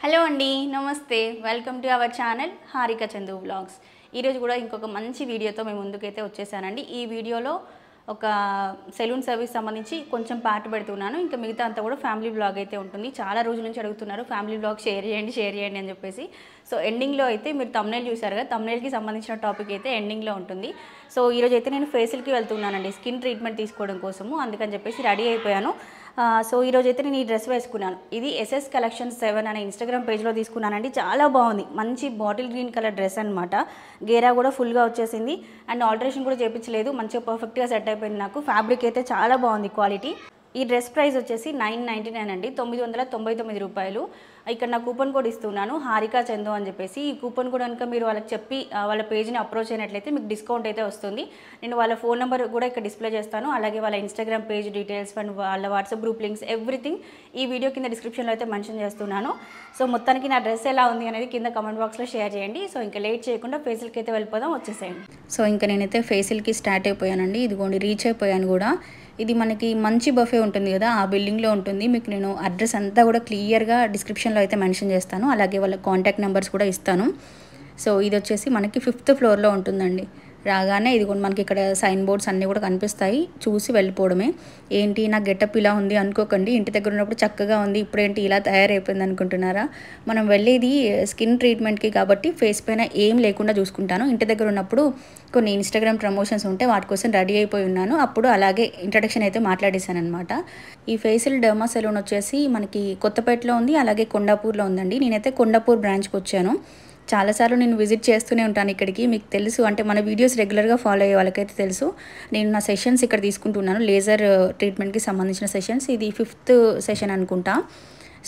hello అండి నమస్తే welcome to our channel Harika Chandu vlogs ఈరోజు కూడా ఇంకొక మంచి వీడియోతో మేము ముందుకైతే వచ్చేసానండి ఈ వీడియోలో ఒక సెలూన్ సర్వీస్ సంబంధించి కొంచెం పాటు పెడుతున్నాను ఇంకా మిగతా అంతా కూడా ఫ్యామిలీ బ్లాగ్ అయితే ఉంటుంది చాలా రోజుల నుంచి అడుగుతున్నారు ఫ్యామిలీ బ్లాగ్ షేర్ చేయండి షేర్ చేయండి అని చెప్పేసి సో ఎండింగ్లో అయితే మీరు తమ్నేల్ చూసారు కదా తమ్నేల్కి సంబంధించిన టాపిక్ అయితే ఎండింగ్లో ఉంటుంది సో ఈరోజు అయితే నేను ఫేసిల్కి వెళ్తున్నానండి స్కిన్ ట్రీట్మెంట్ తీసుకోవడం కోసము అందుకని చెప్పేసి రెడీ అయిపోయాను సో ఈరోజు అయితే నేను ఈ డ్రెస్ వేసుకున్నాను ఇది ఎస్ఎస్ కలెక్షన్ సెవెన్ అనే ఇన్స్టాగ్రామ్ పేజ్లో తీసుకున్నానండి చాలా బాగుంది మంచి బాటిల్ గ్రీన్ కలర్ డ్రెస్ అనమాట గేరా కూడా ఫుల్గా వచ్చేసింది అండ్ ఆల్టరేషన్ కూడా చేయించలేదు మంచిగా పర్ఫెక్ట్గా సెట్ అయిపోయింది నాకు ఫ్యాబ్రిక్ అయితే చాలా బాగుంది క్వాలిటీ ఈ డ్రెస్ ప్రైస్ వచ్చేసి నైన్ నైంటీ నైన్ అండి తొమ్మిది వందల తొంభై తొమ్మిది రూపాయలు ఇక్కడ నా కూపన్ కోడ్ ఇస్తున్నాను హారికా చందు అని చెప్పేసి ఈ కూపన్ కోడ్ కనుక మీరు వాళ్ళకి చెప్పి వాళ్ళ పేజ్ని అప్రోచ్ అయినట్లయితే మీకు డిస్కౌంట్ అయితే వస్తుంది నేను వాళ్ళ ఫోన్ నెంబర్ కూడా ఇక్కడ డిస్ప్లే చేస్తాను అలాగే వాళ్ళ ఇన్స్టాగ్రామ్ పేజ్ డీటెయిల్స్ అండ్ వాళ్ళ వాట్సాప్ గ్రూప్ లింక్స్ ఎవ్రీథింగ్ ఈ వీడియో కింద డిస్క్రిప్షన్లో అయితే మెన్షన్ చేస్తున్నాను సో మొత్తానికి నా డ్రెస్ ఎలా ఉంది అనేది కింద కమెంట్ బాక్స్లో షేర్ చేయండి సో ఇంకా లేట్ చేయకుండా ఫేసిల్కి అయితే వెళ్ళిపోదాం వచ్చేసేయండి సో ఇంకా నేనైతే ఫేసిల్కి స్టార్ట్ అయిపోయానండి ఇదిగోండి రీచ్ అయిపోయాను కూడా ఇది మనకి మంచి బఫే ఉంటుంది కదా ఆ బిల్డింగ్లో ఉంటుంది మీకు నేను అడ్రస్ అంతా కూడా క్లియర్గా డిస్క్రిప్షన్లో అయితే మెన్షన్ చేస్తాను అలాగే వాళ్ళ కాంటాక్ట్ నెంబర్స్ కూడా ఇస్తాను సో ఇది వచ్చేసి మనకి ఫిఫ్త్ ఫ్లోర్లో ఉంటుందండి రాగానే ఇది కూడా మనకి ఇక్కడ సైన్ బోర్డ్స్ అన్నీ కూడా కనిపిస్తాయి చూసి వెళ్ళిపోవడమే ఏంటి నా గెటప్ ఇలా ఉంది అనుకోకండి ఇంటి దగ్గర ఉన్నప్పుడు చక్కగా ఉంది ఇప్పుడేంటి ఇలా తయారైపోయింది అనుకుంటున్నారా మనం వెళ్ళేది స్కిన్ ట్రీట్మెంట్కి కాబట్టి ఫేస్ పైన ఏం లేకుండా చూసుకుంటాను ఇంటి దగ్గర ఉన్నప్పుడు కొన్ని ఇన్స్టాగ్రామ్ ప్రమోషన్స్ ఉంటే వాటి కోసం రెడీ అయిపోయి ఉన్నాను అప్పుడు అలాగే ఇంట్రడక్షన్ అయితే మాట్లాడేశాను అనమాట ఈ ఫేసిల్ డర్మా సెలూన్ వచ్చేసి మనకి కొత్తపేటలో ఉంది అలాగే కొండాపూర్లో ఉందండి నేనైతే కొండాపూర్ బ్రాంచ్కి వచ్చాను చాలాసార్లు నేను విజిట్ చేస్తూనే ఉంటాను ఇక్కడికి మీకు తెలుసు అంటే మన వీడియోస్ రెగ్యులర్గా ఫాలో అయ్యే వాళ్ళకైతే తెలుసు నేను నా సెషన్స్ ఇక్కడ తీసుకుంటున్నాను లేజర్ ట్రీట్మెంట్కి సంబంధించిన సెషన్స్ ఇది ఫిఫ్త్ సెషన్ అనుకుంటా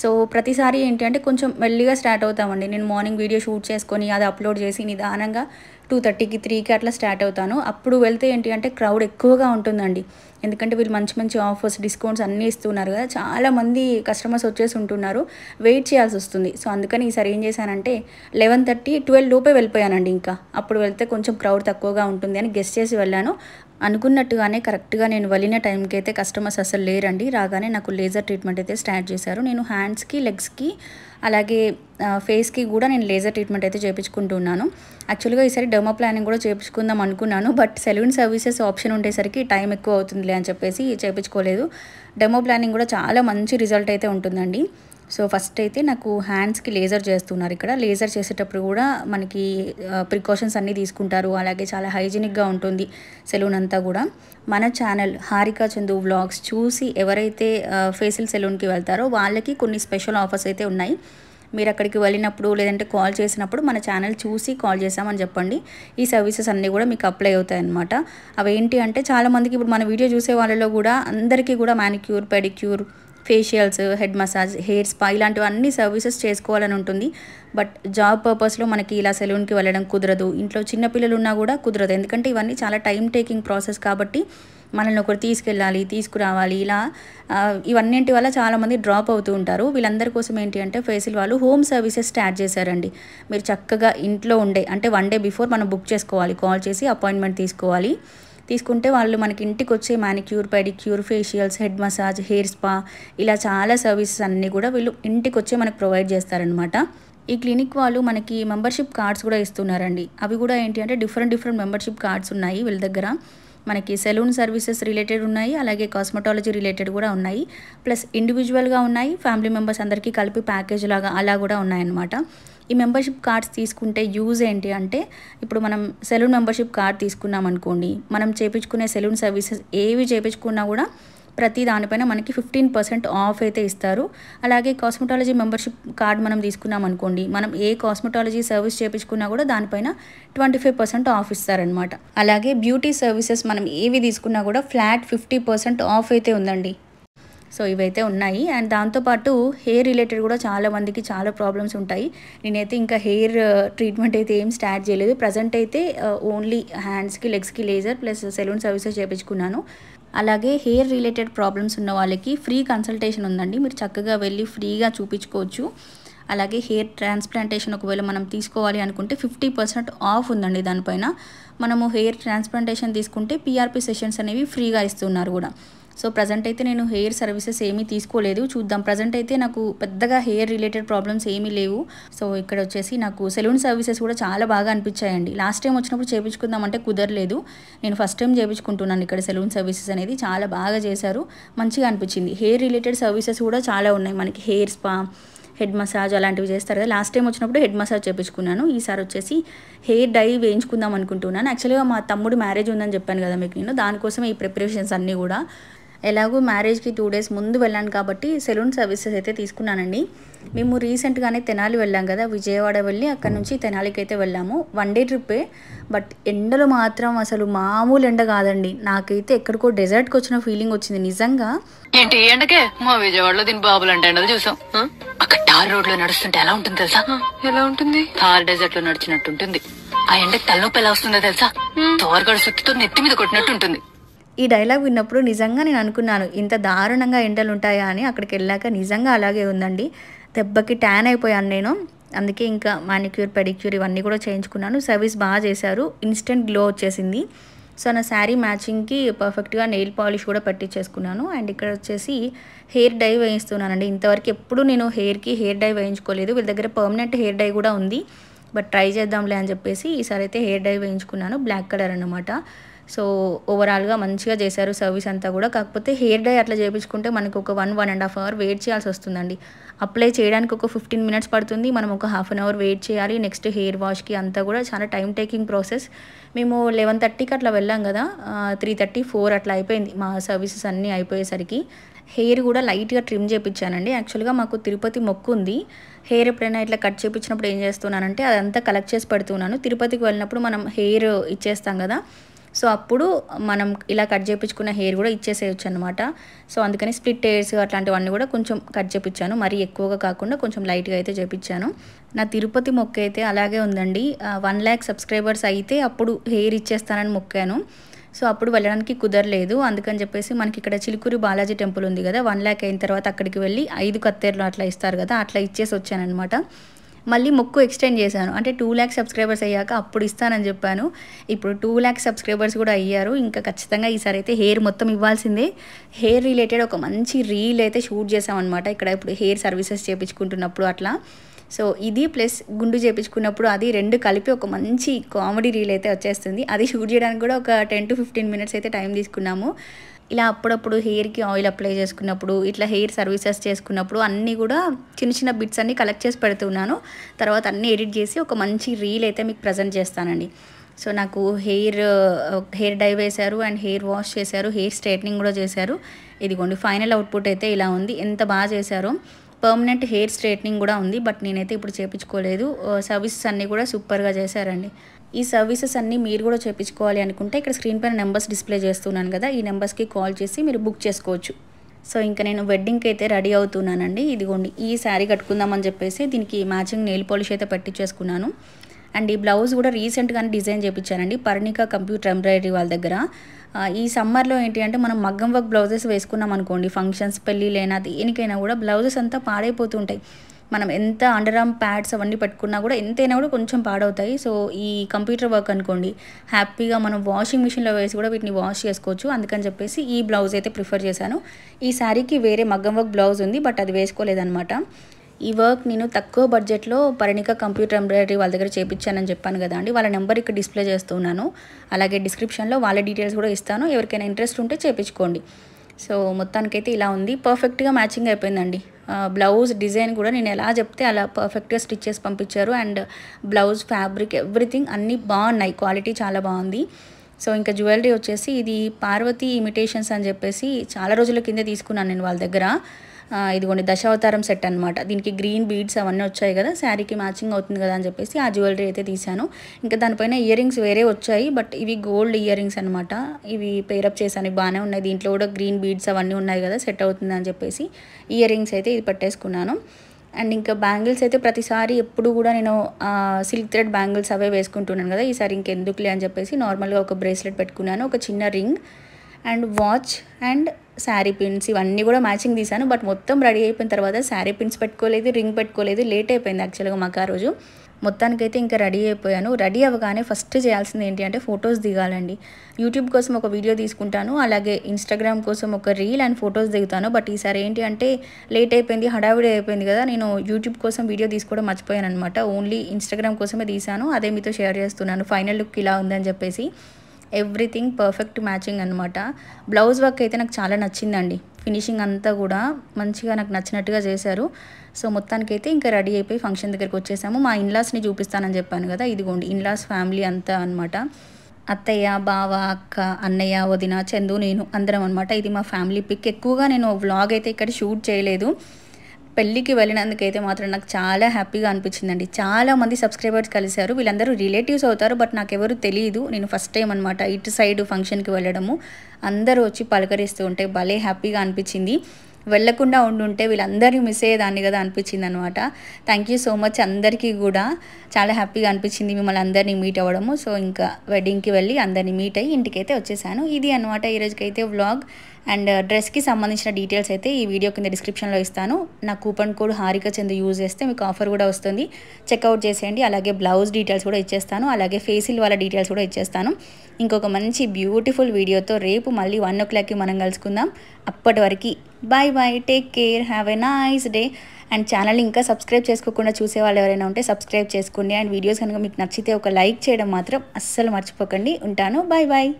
సో ప్రతిసారి ఏంటంటే కొంచెం మెల్లిగా స్టార్ట్ అవుతామండి నేను మార్నింగ్ వీడియో షూట్ చేసుకొని అది అప్లోడ్ చేసి నిదానంగా టూ థర్టీకి త్రీకి అట్లా స్టార్ట్ అవుతాను అప్పుడు వెళ్తే ఏంటి అంటే క్రౌడ్ ఎక్కువగా ఉంటుందండి ఎందుకంటే వీళ్ళు మంచి మంచి ఆఫర్స్ డిస్కౌంట్స్ అన్నీ ఇస్తున్నారు కదా చాలామంది కస్టమర్స్ వచ్చేసి ఉంటున్నారు వెయిట్ చేయాల్సి వస్తుంది సో అందుకని ఈసారి ఏం చేశానంటే లెవెన్ థర్టీ ట్వెల్వ్ లోపే వెళ్ళిపోయానండి ఇంకా అప్పుడు వెళ్తే కొంచెం క్రౌడ్ తక్కువగా ఉంటుంది అని గెస్ట్ చేసి వెళ్ళాను అనుకున్నట్టుగానే కరెక్ట్గా నేను వెళ్ళిన టైంకి అయితే కస్టమర్స్ అసలు లేరండి రాగానే నాకు లేజర్ ట్రీట్మెంట్ అయితే స్టార్ట్ చేశారు నేను హ్యాండ్స్కి లెగ్స్కి అలాగే ఫేస్కి కూడా నేను లేజర్ ట్రీట్మెంట్ అయితే చేయించుకుంటూ ఉన్నాను యాక్చువల్గా ఈసారి డర్మా ప్లానింగ్ కూడా చేయించుకుందాం అనుకున్నాను బట్ సెలూన్ సర్వీసెస్ ఆప్షన్ ఉండేసరికి టైం ఎక్కువ అవుతుందిలే అని చెప్పేసి చేయించుకోలేదు డెమో ప్లానింగ్ కూడా చాలా మంచి రిజల్ట్ అయితే ఉంటుందండి సో ఫస్ట్ అయితే నాకు హ్యాండ్స్కి లేజర్ చేస్తున్నారు ఇక్కడ లేజర్ చేసేటప్పుడు కూడా మనకి ప్రికాషన్స్ అన్నీ తీసుకుంటారు అలాగే చాలా హైజీనిక్గా ఉంటుంది సెలూన్ అంతా కూడా మన ఛానల్ హారికా చందు వ్లాగ్స్ చూసి ఎవరైతే ఫేషియల్ సెలూన్కి వెళ్తారో వాళ్ళకి కొన్ని స్పెషల్ ఆఫర్స్ అయితే ఉన్నాయి మీరు అక్కడికి వెళ్ళినప్పుడు లేదంటే కాల్ చేసినప్పుడు మన ఛానల్ చూసి కాల్ చేసామని చెప్పండి ఈ సర్వీసెస్ అన్నీ కూడా మీకు అప్లై అవుతాయి అనమాట అవి ఏంటి అంటే చాలామందికి ఇప్పుడు మన వీడియో చూసే వాళ్ళలో కూడా అందరికీ కూడా manicure pedicure facials head massage hair spa ఇలాంటివన్నీ సర్వీసెస్ చేసుకోవాలని ఉంటుంది బట్ జాబ్ పర్పస్లో మనకి ఇలా సెలూన్కి వెళ్ళడం కుదరదు ఇంట్లో చిన్నపిల్లలు ఉన్నా కూడా కుదరదు ఎందుకంటే ఇవన్నీ చాలా టైం టేకింగ్ ప్రాసెస్ కాబట్టి మనల్ని ఒకరు తీసుకెళ్ళాలి తీసుకురావాలి ఇలా ఇవన్నింటి వల్ల చాలామంది డ్రాప్ అవుతూ ఉంటారు వీళ్ళందరి కోసం ఏంటి అంటే ఫేసిల్ వాళ్ళు హోమ్ సర్వీసెస్ స్టార్ట్ చేశారండి మీరు చక్కగా ఇంట్లో ఉండే అంటే వన్ డే బిఫోర్ మనం బుక్ చేసుకోవాలి కాల్ చేసి అపాయింట్మెంట్ తీసుకోవాలి తీసుకుంటే వాళ్ళు మనకి ఇంటికి వచ్చే manicure pedicure facials head massage hair spa ఇలా చాలా సర్వీసెస్ అన్నీ కూడా వీళ్ళు ఇంటికి వచ్చే మనకు ప్రొవైడ్ చేస్తారనమాట ఈ క్లినిక్ వాళ్ళు మనకి మెంబర్షిప్ కార్డ్స్ కూడా ఇస్తున్నారండి అవి కూడా ఏంటి అంటే డిఫరెంట్ డిఫరెంట్ మెంబర్షిప్ కార్డ్స్ ఉన్నాయి వీళ్ళ దగ్గర మనకి సెలూన్ సర్వీసెస్ రిలేటెడ్ ఉన్నాయి అలాగే కాస్మెటాలజీ రిలేటెడ్ కూడా ఉన్నాయి ప్లస్ ఇండివిజువల్గా ఉన్నాయి ఫ్యామిలీ మెంబర్స్ అందరికీ కలిపి ప్యాకేజ్ లాగా అలా కూడా ఉన్నాయన్నమాట ఈ మెంబర్షిప్ కార్డ్స్ తీసుకుంటే యూజ్ ఏంటి అంటే ఇప్పుడు మనం సెలూన్ మెంబర్షిప్ కార్డ్ తీసుకున్నాం అనుకోండి మనం చేపించుకునే సెలూన్ సర్వీసెస్ ఏవి చేపించుకున్నా కూడా ప్రతి దానిపైన మనకి ఫిఫ్టీన్ పర్సెంట్ ఆఫ్ అయితే ఇస్తారు అలాగే కాస్మెటాలజీ మెంబర్షిప్ కార్డ్ మనం తీసుకున్నాం అనుకోండి మనం ఏ కాస్మెటాలజీ సర్వీస్ చేయించుకున్నా కూడా దానిపైన ట్వంటీ ఫైవ్ పర్సెంట్ ఆఫ్ ఇస్తారనమాట అలాగే బ్యూటీ సర్వీసెస్ మనం ఏవి తీసుకున్నా కూడా ఫ్లాట్ ఫిఫ్టీ పర్సెంట్ ఆఫ్ అయితే ఉందండి సో ఇవైతే ఉన్నాయి అండ్ దాంతోపాటు హెయిర్ రిలేటెడ్ కూడా చాలా మందికి చాలా ప్రాబ్లమ్స్ ఉంటాయి నేనైతే ఇంకా హెయిర్ ట్రీట్మెంట్ అయితే ఏం స్టార్ట్ చేయలేదు ప్రజెంట్ అయితే ఓన్లీ హ్యాండ్స్కి లెగ్స్కి లేజర్ ప్లస్ సెలూన్ సర్వీసెస్ చేయించుకున్నాను అలాగే హెయిర్ రిలేటెడ్ ప్రాబ్లమ్స్ ఉన్న వాళ్ళకి ఫ్రీ కన్సల్టేషన్ ఉందండి మీరు చక్కగా వెళ్ళి ఫ్రీగా చూపించుకోవచ్చు అలాగే హెయిర్ ట్రాన్స్ప్లాంటేషన్ ఒకవేళ మనం తీసుకోవాలి అనుకుంటే ఫిఫ్టీ పర్సెంట్ ఆఫ్ ఉందండి దానిపైన మనము హెయిర్ ట్రాన్స్ప్లాంటేషన్ తీసుకుంటే పీఆర్పీ సెషన్స్ అనేవి ఫ్రీగా ఇస్తున్నారు కూడా సో ప్రజెంట్ అయితే నేను హెయిర్ సర్వీసెస్ ఏమీ తీసుకోలేదు చూద్దాం ప్రజెంట్ అయితే నాకు పెద్దగా హెయిర్ రిలేటెడ్ ప్రాబ్లమ్స్ ఏమీ లేవు సో ఇక్కడ వచ్చేసి నాకు సెలూన్ సర్వీసెస్ కూడా చాలా బాగా అనిపించాయండి లాస్ట్ టైం వచ్చినప్పుడు చేయించుకుందాం అంటే కుదరలేదు నేను ఫస్ట్ టైం చేయించుకుంటున్నాను ఇక్కడ సెలూన్ సర్వీసెస్ అనేది చాలా బాగా చేశారు మంచిగా అనిపించింది హెయిర్ రిలేటెడ్ సర్వీసెస్ కూడా చాలా ఉన్నాయి మనకి హెయిర్ స్పా హెడ్ మసాజ్ అలాంటివి చేస్తారు కదా లాస్ట్ టైం వచ్చినప్పుడు హెడ్ మసాజ్ చేయించుకున్నాను ఈసారి వచ్చేసి హెయిర్ డై వేయించుకుందాం అనుకుంటున్నాను యాక్చువల్గా మా తమ్ముడు మ్యారేజ్ ఉందని చెప్పాను కదా మీకు నేను దానికోసం ఈ ప్రిపరేషన్స్ అన్నీ కూడా ఎలాగో మ్యారేజ్కి టూ డేస్ ముందు వెళ్ళాను కాబట్టి సెలూన్ సర్వీసెస్ అయితే తీసుకున్నానండి మేము రీసెంట్గానే తెనాలి వెళ్ళాం కదా విజయవాడ వెళ్ళి అక్కడ నుంచి తెనాలికి అయితే వెళ్ళాము వన్ డే ట్రిప్పే బట్ ఎండలు మాత్రం అసలు మామూలు ఎండ కాదండి నాకైతే ఎక్కడికో డెజర్ట్కి వచ్చిన ఫీలింగ్ వచ్చింది నిజంగా ఏంటి ఎండకే మా విజయవాడలో దీని బాబులు అంటే ఎండలు చూసాం అక్కడ టార్ రోడ్ లో నడుస్తుంటే ఎలా ఉంటుంది తెలుసా ఎలా ఉంటుంది థార్ డెజర్ట్ లో నడిచినట్టు ఉంటుంది ఆ ఎండ తలనొప్పి ఎలా వస్తుందో తెలుసా తోరగడ సుత్తితో నెత్తి మీద కొట్టినట్టు ఉంటుంది ఈ డైలాగ్ విన్నప్పుడు నిజంగా నేను అనుకున్నాను ఇంత దారుణంగా ఎండలు ఉంటాయా అని అక్కడికి వెళ్ళాక నిజంగా అలాగే ఉందండి దెబ్బకి ట్యాన్ అయిపోయాను నేను అందుకే ఇంకా మానిక్యూర్ పెడిక్యూర్ ఇవన్నీ కూడా చేయించుకున్నాను సర్వీస్ బాగా చేశారు ఇన్స్టెంట్ గ్లో వచ్చేసింది సో నా శారీ మ్యాచింగ్కి పర్ఫెక్ట్గా నెయిల్ పాలిష్ కూడా పట్టించేసుకున్నాను అండ్ ఇక్కడ వచ్చేసి హెయిర్ డై వేయిస్తున్నానండి ఇంతవరకు ఎప్పుడు నేను హెయిర్కి హెయిర్ డై వేయించుకోలేదు వీళ్ళ దగ్గర పర్మనెంట్ హెయిర్ డై కూడా ఉంది బట్ ట్రై చేద్దాంలే అని చెప్పేసి ఈసారి అయితే హెయిర్ డై వేయించుకున్నాను బ్లాక్ కలర్ అనమాట సో ఓవరాల్గా మంచిగా చేశారు సర్వీస్ అంతా కూడా కాకపోతే హెయిర్ డై అట్లా చేయించుకుంటే మనకు ఒక one one and half hour wait చేయాల్సి వస్తుందండి అప్లై చేయడానికి ఒక ఫిఫ్టీన్ మినిట్స్ పడుతుంది మనం ఒక హాఫ్ అన్ అవర్ వెయిట్ చేయాలి నెక్స్ట్ హెయిర్ వాష్కి అంతా కూడా చాలా టైం టేకింగ్ ప్రాసెస్ మేము లెవెన్ థర్టీకి అట్లా వెళ్ళాం కదా త్రీ థర్టీ ఫోర్ అట్లా అయిపోయింది మా సర్వీసెస్ అన్నీ అయిపోయేసరికి హెయిర్ కూడా లైట్గా ట్రిమ్ చేయించానండి యాక్చువల్గా మాకు తిరుపతి మొక్కు ఉంది హెయిర్ ఎప్పుడైనా ఇట్లా కట్ చేయించినప్పుడు ఏం చేస్తున్నానంటే అదంతా కలెక్ట్ చేసి పెడుతున్నాను తిరుపతికి వెళ్ళినప్పుడు మనం హెయిర్ ఇచ్చేస్తాం కదా సో అప్పుడు మనం ఇలా కట్ చేయించుకున్న హెయిర్ కూడా ఇచ్చేసేయచ్చు అనమాట సో అందుకని స్ప్లిట్ హెయిర్స్ అట్లాంటివన్నీ కూడా కొంచెం కట్ చేయించాను మరీ ఎక్కువగా కాకుండా కొంచెం లైట్గా అయితే చేయించాను నా తిరుపతి మొక్క అయితే అలాగే ఉందండి వన్ ల్యాక్ సబ్స్క్రైబర్స్ అయితే అప్పుడు హెయిర్ ఇచ్చేస్తానని మొక్కాను సో అప్పుడు వెళ్ళడానికి కుదరలేదు అందుకని చెప్పేసి మనకి ఇక్కడ చిలుకూరు బాలాజీ టెంపుల్ ఉంది కదా వన్ ల్యాక్ అయిన తర్వాత అక్కడికి వెళ్ళి ఐదు కత్తేర్లు అట్లా ఇస్తారు కదా అట్లా ఇచ్చేసి వచ్చానమాట మళ్ళీ మొక్కు ఎక్స్టెండ్ చేశాను అంటే టూ ల్యాక్ సబ్స్క్రైబర్స్ అయ్యాక అప్పుడు ఇస్తానని చెప్పాను ఇప్పుడు టూ ల్యాక్ సబ్స్క్రైబర్స్ కూడా అయ్యారు ఇంకా ఖచ్చితంగా ఈసారి అయితే హెయిర్ మొత్తం ఇవ్వాల్సిందే హెయిర్ రిలేటెడ్ ఒక మంచి రీల్ అయితే షూట్ చేసామన్నమాట ఇక్కడ ఇప్పుడు హెయిర్ సర్వీసెస్ చేయించుకుంటున్నప్పుడు అట్లా సో ఇది ప్లస్ గుండు చేపించుకున్నప్పుడు అది రెండు కలిపి ఒక మంచి కామెడీ రీల్ అయితే వచ్చేస్తుంది అది షూట్ చేయడానికి కూడా ఒక టెన్ టు ఫిఫ్టీన్ మినిట్స్ అయితే టైం తీసుకున్నాము ఇలా అప్పుడప్పుడు హెయిర్కి ఆయిల్ అప్లై చేసుకున్నప్పుడు ఇట్లా హెయిర్ సర్వీసెస్ చేసుకున్నప్పుడు అన్నీ కూడా చిన్న చిన్న బిట్స్ అన్నీ కలెక్ట్ చేసి పెడుతున్నాను తర్వాత అన్నీ ఎడిట్ చేసి ఒక మంచి రీల్ అయితే మీకు ప్రజెంట్ చేస్తానండి సో నాకు హెయిర్ హెయిర్ డై వేశారు అండ్ హెయిర్ వాష్ చేశారు హెయిర్ స్ట్రైట్నింగ్ కూడా చేశారు ఇదిగోండి ఫైనల్ అవుట్పుట్ అయితే ఇలా ఉంది ఎంత బాగా చేశారో పర్మనెంట్ హెయిర్ స్ట్రైట్నింగ్ కూడా ఉంది బట్ నేనైతే ఇప్పుడు చేపించుకోలేదు సర్వీసెస్ అన్నీ కూడా సూపర్గా చేశారండి ఈ సర్వీసెస్ అన్నీ మీరు కూడా చేయించుకోవాలి అనుకుంటే ఇక్కడ స్క్రీన్ పైన నెంబర్స్ డిస్ప్లే చేస్తున్నాను కదా ఈ నెంబర్స్కి కాల్ చేసి మీరు బుక్ చేసుకోవచ్చు సో ఇంకా నేను వెడ్డింగ్కి అయితే రెడీ అవుతున్నానండి ఇదిగోండి ఈ శారీ కట్టుకుందామని చెప్పేసి దీనికి మ్యాచింగ్ నెయిల్ పాలిష్ అయితే పట్టించేసుకున్నాను అండ్ ఈ బ్లౌజ్ కూడా రీసెంట్గానే డిజైన్ చేయించానండి పర్ణిక కంప్యూటర్ ఎంబ్రాయిడరీ వాళ్ళ దగ్గర ఈ సమ్మర్లో ఏంటి అంటే మనం మగ్గం వర్క్ బ్లౌజెస్ వేసుకున్నాం అనుకోండి ఫంక్షన్స్ పెళ్ళి లేనా దేనికైనా కూడా బ్లౌజెస్ అంతా పాడైపోతుంటాయి మనం ఎంత అండర్ ఆర్మ్ ప్యాడ్స్ అవన్నీ పెట్టుకున్నా కూడా ఎంతైనా కూడా కొంచెం పాడవుతాయి సో ఈ కంప్యూటర్ వర్క్ అనుకోండి హ్యాపీగా మనం వాషింగ్ మిషన్లో వేసి కూడా వీటిని వాష్ చేసుకోవచ్చు అందుకని చెప్పేసి ఈ బ్లౌజ్ అయితే ప్రిఫర్ చేశాను ఈ శారీకి వేరే మగ్గం వర్క్ బ్లౌజ్ ఉంది బట్ అది వేసుకోలేదనమాట ఈ వర్క్ నేను తక్కువ బడ్జెట్లో పరిణిక కంప్యూటర్ ఎంబ్రాయిడరీ వాళ్ళ దగ్గర చేయించానని చెప్పాను కదా అండి వాళ్ళ నెంబర్ ఇక్కడ డిస్ప్లే చేస్తున్నాను అలాగే డిస్క్రిప్షన్లో వాళ్ళ డీటెయిల్స్ కూడా ఇస్తాను ఎవరికైనా ఇంట్రెస్ట్ ఉంటే చేయించుకోండి సో మొత్తానికైతే ఇలా ఉంది పర్ఫెక్ట్గా మ్యాచింగ్ అయిపోయిందండి బ్లౌజ్ డిజైన్ కూడా నేను ఎలా చెప్తే అలా పర్ఫెక్ట్గా స్టిచ్ చేసి పంపించారు అండ్ బ్లౌజ్ ఫ్యాబ్రిక్ ఎవ్రీథింగ్ అన్నీ బాగున్నాయి క్వాలిటీ చాలా బాగుంది సో ఇంకా జ్యువెలరీ వచ్చేసి ఇది పార్వతి ఇమిటేషన్స్ అని చెప్పేసి చాలా రోజుల కింద తీసుకున్నాను నేను వాళ్ళ దగ్గర ఇదిగోండి దశావతారం సెట్ అనమాట దీనికి గ్రీన్ బీడ్స్ అవన్నీ వచ్చాయి కదా శారీకి మ్యాచింగ్ అవుతుంది కదా అని చెప్పేసి ఆ జ్యువెలరీ అయితే తీశాను ఇంకా దానిపైన ఇయర్ వేరే వచ్చాయి బట్ ఇవి గోల్డ్ ఇయర్ రింగ్స్ అనమాట ఇవి పేరప్ చేశాను బాగానే ఉన్నాయి దీంట్లో కూడా గ్రీన్ బీడ్స్ అవన్నీ ఉన్నాయి కదా సెట్ అవుతుంది అని చెప్పేసి ఇయర్ రింగ్స్ అయితే ఇది పట్టేసుకున్నాను అండ్ ఇంకా బ్యాంగిల్స్ అయితే ప్రతిసారి ఎప్పుడు కూడా నేను సిల్క్ థ్రెడ్ బ్యాంగిల్స్ అవే వేసుకుంటున్నాను కదా ఈసారి ఇంకెందుకులే అని చెప్పేసి నార్మల్గా ఒక బ్రేస్లెట్ పెట్టుకున్నాను ఒక చిన్న ring and watch and sari pins ఇవన్నీ కూడా మ్యాచింగ్ తీశాను బట్ మొత్తం రెడీ అయిపోయిన తర్వాత శారీ పిన్స్ పెట్టుకోలేదు రింగ్ పెట్టుకోలేదు లేట్ అయిపోయింది యాక్చువల్గా మాకు ఆ రోజు మొత్తానికైతే ఇంకా రెడీ అయిపోయాను రెడీ అవ్వగానే ఫస్ట్ చేయాల్సింది ఏంటి అంటే ఫొటోస్ దిగాలండి యూట్యూబ్ కోసం ఒక వీడియో తీసుకుంటాను అలాగే ఇన్స్టాగ్రామ్ కోసం ఒక రీల్ అండ్ ఫొటోస్ దిగుతాను బట్ ఈసారి ఏంటి అంటే లేట్ అయిపోయింది హడావిడి అయిపోయింది కదా నేను యూట్యూబ్ కోసం వీడియో తీసుకోవడం మర్చిపోయాను అనమాట ఓన్లీ ఇన్స్టాగ్రామ్ కోసమే తీశాను అదే మీతో షేర్ చేస్తున్నాను ఫైనల్ లుక్ ఇలా ఉందని చెప్పేసి ఎవ్రీథింగ్ పర్ఫెక్ట్ మ్యాచింగ్ అనమాట బ్లౌజ్ వర్క్ అయితే నాకు చాలా నచ్చిందండి ఫినిషింగ్ అంతా కూడా మంచిగా నాకు నచ్చినట్టుగా చేశారు సో మొత్తానికి అయితే ఇంకా రెడీ అయిపోయి ఫంక్షన్ దగ్గరికి వచ్చేసాము మా ఇన్లాస్ని చూపిస్తానని చెప్పాను కదా ఇదిగోండి ఇన్లాస్ ఫ్యామిలీ అంతా అనమాట అత్తయ్య బావ అక్క అన్నయ్య వదిన చందు నేను అందరం అనమాట ఇది మా ఫ్యామిలీ పిక్ ఎక్కువగా నేను వ్లాగ్ అయితే ఇక్కడ షూట్ చేయలేదు పెళ్ళికి వెళ్ళినందుకైతే మాత్రం నాకు చాలా హ్యాపీగా అనిపించిందండి చాలా మంది సబ్స్క్రైబర్స్ కలిశారు వీళ్ళందరూ రిలేటివ్స్ అవుతారు బట్ నాకు ఎవరు తెలియదు నేను ఫస్ట్ టైం అనమాట ఇటు సైడ్ ఫంక్షన్కి వెళ్ళడము అందరూ వచ్చి పలకరిస్తూ ఉంటే భలే హ్యాపీగా అనిపించింది వెళ్ళకుండా ఉండుంటే వీళ్ళందరినీ మిస్ అయ్యేదాన్ని కదా అనిపించింది అనమాట థ్యాంక్ యూ సో మచ్ అందరికీ కూడా చాలా హ్యాపీగా అనిపించింది మిమ్మల్ని అందరినీ మీట్ అవ్వడము సో ఇంకా వెడ్డింగ్కి వెళ్ళి అందరినీ మీట్ అయ్యి ఇంటికైతే వచ్చేసాను ఇది అనమాట ఈరోజుకైతే వ్లాగ్ అండ్ డ్రెస్కి uh, సంబంధించిన డీటెయిల్స్ అయితే ఈ వీడియో కింద డిస్క్రిప్షన్లో ఇస్తాను నా coupon code Harika Chand use చేస్తే మీకు ఆఫర్ కూడా వస్తుంది చెక్అవుట్ చేసేయండి అలాగే బ్లౌజ్ డీటెయిల్స్ కూడా ఇచ్చేస్తాను అలాగే ఫేసిల్ వాళ్ళ డీటెయిల్స్ కూడా ఇచ్చేస్తాను ఇంకొక మంచి బ్యూటిఫుల్ వీడియోతో రేపు మళ్ళీ వన్ ఓ క్లాక్కి మనం కలుసుకుందాం అప్పటి వరకు bye bye take care have a nice day and channel ఇంకా సబ్స్క్రైబ్ చేసుకోకుండా చూసే వాళ్ళు ఎవరైనా ఉంటే సబ్స్క్రైబ్ చేసుకోండి అండ్ వీడియోస్ కనుక మీకు నచ్చితే ఒక లైక్ చేయడం మాత్రం అస్సలు మర్చిపోకండి ఉంటాను బాయ్ బాయ్